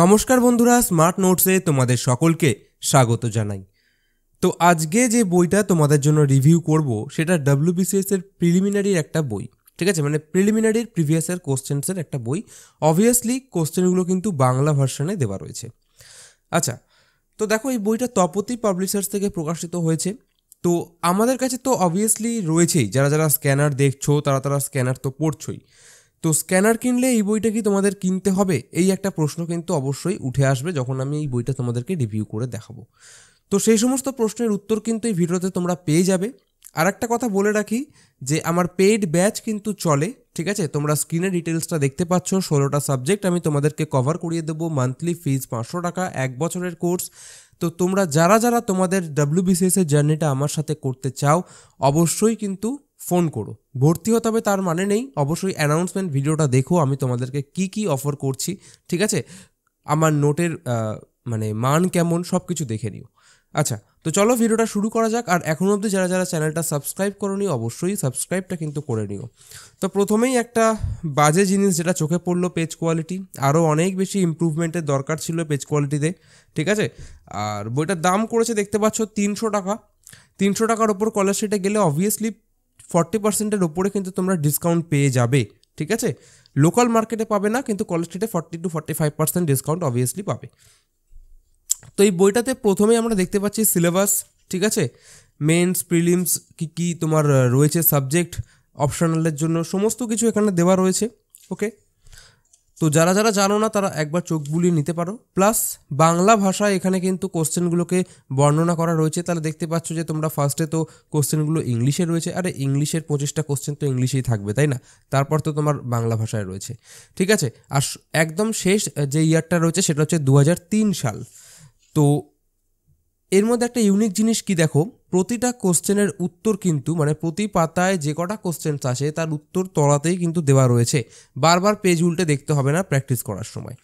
নমস্কার বন্ধুরা স্মার্ট নোটসে তোমাদের সকলকে স্বাগত জানাই তো আজকে যে বইটা তোমাদের জন্য রিভিউ করব সেটা ডাব্লিউবিসিএস এর প্রিলিমিনারির একটা বই ঠিক আছে মানে প্রিলিমিনারির প্রিভিয়াস ইয়ার কোশ্চেন্সের একটা বই অবভিয়াসলি কোশ্চেনগুলো কিন্তু বাংলা ভার্সনে দেওয়া রয়েছে আচ্ছা তো দেখো এই বইটা তপতি পাবলিশার্স থেকে প্রকাশিত হয়েছে তো আমাদের কাছে তো অবভিয়াসলি রয়েছেই যারা যারা স্ক্যানার দেখছো তারা তারা স্ক্যানার তো পড়ছই তো স্ক্যানার কিনলে এই বইটা কি তোমাদের কিনতে হবে এই একটা প্রশ্ন কিন্তু অবশ্যই উঠে আসবে যখন আমি এই বইটা তোমাদেরকে রিভিউ করে দেখাবো তো সেই সমস্ত প্রশ্নের উত্তর কিন্তু এই ভিডিওতে তোমরা পেয়ে যাবে আর একটা কথা বলে রাখি যে আমার পেইড ব্যাচ কিন্তু চলে ঠিক আছে তোমরা স্ক্রিনে ডিটেলসটা দেখতে পাচ্ছ ষোলোটা সাবজেক্ট আমি তোমাদেরকে কভার করিয়ে দেবো মান্থলি ফিজ পাঁচশো টাকা এক বছরের কোর্স তো তোমরা যারা যারা তোমাদের ডাব্লিউবিসিএসের জার্নিটা আমার সাথে করতে চাও অবশ্যই কিন্তু ফোন করো ভর্তি হতে হবে তার মানে নেই অবশ্যই অ্যানাউন্সমেন্ট ভিডিওটা দেখো আমি তোমাদেরকে কি কি অফার করছি ঠিক আছে আমার নোটের মানে মান কেমন সব কিছু দেখে নিও আচ্ছা তো চলো ভিডিওটা শুরু করা যাক আর এখন অবধি যারা যারা চ্যানেলটা সাবস্ক্রাইব করনি অবশ্যই সাবস্ক্রাইবটা কিন্তু করে নিও তো প্রথমেই একটা বাজে জিনিস যেটা চোখে পড়লো পেজ কোয়ালিটি আরও অনেক বেশি ইম্প্রুভমেন্টের দরকার ছিল পেজ কোয়ালিটিতে ঠিক আছে আর বইটার দাম করেছে দেখতে পাচ্ছ তিনশো টাকা তিনশো টাকার ওপর শিটে গেলে অবভিয়াসলি ফর্টি পার্সেন্টের ওপরে কিন্তু তোমরা ডিসকাউন্ট পেয়ে যাবে ঠিক আছে লোকাল মার্কেটে পাবে না কিন্তু কলেজ স্ট্রিটে forty two forty five percent discount obviously পাবে তো এই বইটাতে প্রথমেই আমরা দেখতে পাচ্ছি সিলেবাস ঠিক আছে মেন্স প্রিলিমস কী কী তোমার রয়েছে সাবজেক্ট অপশনালের জন্য সমস্ত কিছু এখানে দেওয়া রয়েছে ওকে তো যারা যারা জানো না তারা একবার চোখ বুলিয়ে নিতে পারো প্লাস বাংলা ভাষায় এখানে কিন্তু কোশ্চেনগুলোকে বর্ণনা করা রয়েছে তাহলে দেখতে পাচ্ছ যে তোমরা ফার্স্টে তো কোশ্চেনগুলো ইংলিশে রয়েছে আরে ইংলিশের পঁচিশটা কোশ্চেন তো ইংলিশেই থাকবে তাই না তারপর তো তোমার বাংলা ভাষায় রয়েছে ঠিক আছে আর একদম শেষ যে ইয়ারটা রয়েছে সেটা হচ্ছে দু সাল তো এর মধ্যে একটা ইউনিক জিনিস কি দেখো প্রতিটা কোশ্চেনের উত্তর কিন্তু মানে প্রতি পাতায় যে কটা কোশ্চেন আসে তার উত্তর তলাতেই কিন্তু দেওয়া রয়েছে বারবার পেজ উল্টে দেখতে হবে না প্র্যাকটিস করার সময়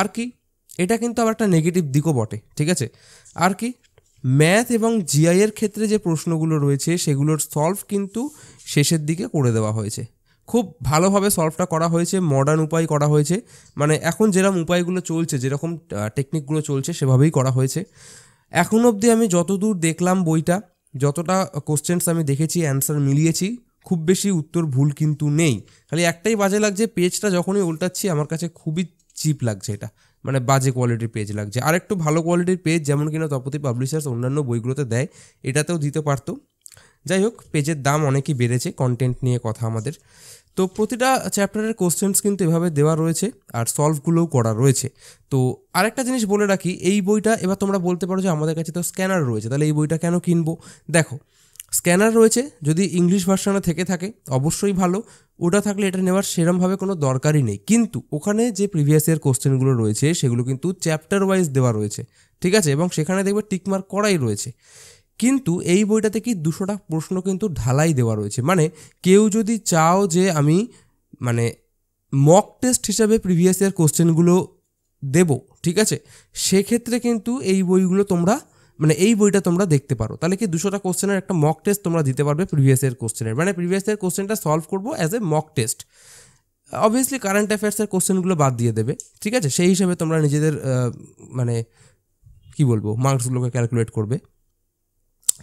আর কি এটা কিন্তু আবার একটা নেগেটিভ দিকও বটে ঠিক আছে আর কি ম্যাথ এবং জিআইয়ের ক্ষেত্রে যে প্রশ্নগুলো রয়েছে সেগুলোর সলভ কিন্তু শেষের দিকে করে দেওয়া হয়েছে খুব ভালোভাবে সলভটা করা হয়েছে মডার্ন উপায় করা হয়েছে মানে এখন যেরকম উপায়গুলো চলছে যেরকম টেকনিকগুলো চলছে সেভাবেই করা হয়েছে এখন অবধি আমি যতদূর দেখলাম বইটা যতটা কোশ্চেন্স আমি দেখেছি অ্যান্সার মিলিয়েছি খুব বেশি উত্তর ভুল কিন্তু নেই খালি একটাই বাজে লাগছে পেজটা যখনই উল্টাচ্ছি আমার কাছে খুবই চিপ লাগছে এটা মানে বাজে কোয়ালিটির পেজ লাগছে আর একটু ভালো কোয়ালিটির পেজ যেমন কিনা তপতি পাবলিশার্স অন্যান্য বইগুলোতে দেয় এটাতেও দিতে পারতো যাই হোক পেজের দাম অনেকই বেড়েছে কন্টেন্ট নিয়ে কথা আমাদের তো প্রতিটা চ্যাপ্টারের কোশ্চেন্স কিন্তু এভাবে দেওয়া রয়েছে আর সলভগুলোও করা রয়েছে তো আরেকটা জিনিস বলে রাখি এই বইটা এবার তোমরা বলতে পারো যে আমাদের কাছে তো স্ক্যানার রয়েছে তাহলে এই বইটা কেন কিনবো দেখো স্ক্যানার রয়েছে যদি ইংলিশ ভার্সানে থেকে থাকে অবশ্যই ভালো ওটা থাকলে এটা নেওয়ার সেরমভাবে কোনো দরকারই নেই কিন্তু ওখানে যে প্রিভিয়াস ইয়ার কোশ্চেনগুলো রয়েছে সেগুলো কিন্তু চ্যাপ্টার ওয়াইজ দেওয়া রয়েছে ঠিক আছে এবং সেখানে দেখবে টিকমার্ক করাই রয়েছে কিন্তু এই বইটাতে কি দুশোটা প্রশ্ন কিন্তু ঢালাই দেওয়া রয়েছে মানে কেউ যদি চাও যে আমি মানে মক টেস্ট হিসাবে প্রিভিয়াস ইয়ার কোশ্চেনগুলো দেব ঠিক আছে সেক্ষেত্রে কিন্তু এই বইগুলো তোমরা মানে এই বইটা তোমরা দেখতে পারো তাহলে কি দুশোটা কোশ্চেনের একটা মক টেস্ট তোমরা দিতে পারবে প্রিভিয়াস ইয়ার কোশ্চেনের মানে প্রিভিয়াস ইয়ার কোশ্চেনটা সলভ করবো as a mock test obviously current অ্যাফেয়ার্সের কোশ্চেনগুলো বাদ দিয়ে দেবে ঠিক আছে সেই হিসাবে তোমরা নিজেদের মানে কি বলবো মার্কসগুলোকে ক্যালকুলেট করবে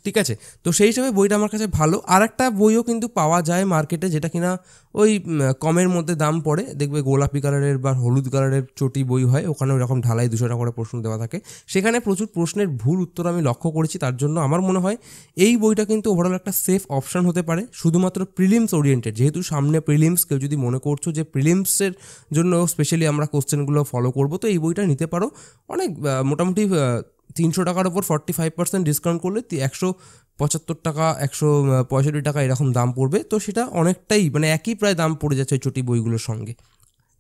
ঠিক আছে তো সেই হিসাবে বইটা আমার কাছে ভালো আর একটা বইও কিন্তু পাওয়া যায় মার্কেটে যেটা কিনা ওই কমের মধ্যে দাম পড়ে দেখবে গোলাপি কালারের বা হলুদ কালারের চটি বই হয় ওখানে ওইরকম ঢালাই দুশো টাকা করে প্রশ্ন দেওয়া থাকে সেখানে প্রচুর প্রশ্নের ভুল উত্তর আমি লক্ষ্য করেছি তার জন্য আমার মনে হয় এই বইটা কিন্তু ওভারঅল একটা সেফ অপশান হতে পারে শুধুমাত্র প্রিলিমস ওরিয়েন্টেড যেহেতু সামনে প্রিলিমস কেউ যদি মনে করছো যে প্রিলিমসের জন্য স্পেশালি আমরা কোশ্চেনগুলো ফলো করবো তো এই বইটা নিতে পারো অনেক মোটামুটি তিনশো টাকার ওপর ফর্টি ফাইভ পার্সেন্ট ডিসকাউন্ট করলে একশো পঁচাত্তর টাকা একশো পঁয়ষট্টি টাকা এরকম দাম পড়বে তো সেটা অনেকটাই মানে একই প্রায় দাম পড়ে যাচ্ছে চটি বইগুলোর সঙ্গে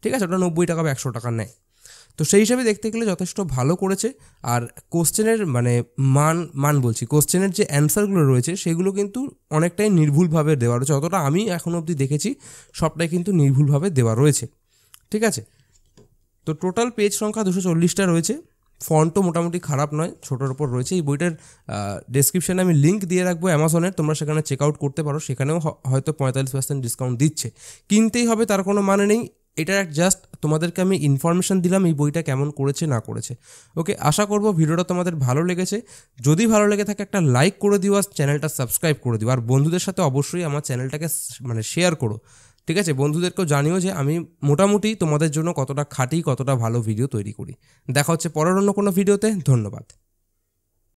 ঠিক আছে ওটা নব্বই টাকা বা একশো টাকা নেয় তো সেই হিসাবে দেখতে গেলে যথেষ্ট ভালো করেছে আর কোশ্চেনের মানে মান মান বলছি কোশ্চেনের যে অ্যান্সারগুলো রয়েছে সেগুলো কিন্তু অনেকটাই নির্ভুলভাবে দেওয়া রয়েছে অতটা আমি এখনও অবধি দেখেছি সবটাই কিন্তু নির্ভুলভাবে দেওয়া রয়েছে ঠিক আছে তো টোটাল পেজ সংখ্যা দুশো চল্লিশটা রয়েছে ফন্টও মোটামুটি খারাপ নয় ছোটোর ওপর রয়েছে এই বইটার ডেসক্রিপশানে আমি লিঙ্ক দিয়ে রাখবো অ্যামাজনের তোমরা সেখানে চেক আউট করতে পারো সেখানেও হয়তো পঁয়তাল্লিশ পার্সেন্ট ডিসকাউন্ট দিচ্ছে কিনতেই হবে তার কোনো মানে নেই এটা জাস্ট তোমাদেরকে আমি ইনফরমেশান দিলাম এই বইটা কেমন করেছে না করেছে ওকে আশা করব ভিডিওটা তোমাদের ভালো লেগেছে যদি ভালো লেগে থাকে একটা লাইক করে দিও আর চ্যানেলটা সাবস্ক্রাইব করে দিও আর বন্ধুদের সাথে অবশ্যই আমার চ্যানেলটাকে মানে শেয়ার করো ঠিক আছে বন্ধুদেরকেও জানিও যে আমি মোটামুটি তোমাদের জন্য কতটা খাঁটি কতটা ভালো ভিডিও তৈরি করি দেখা হচ্ছে পরের অন্য কোনো ভিডিওতে ধন্যবাদ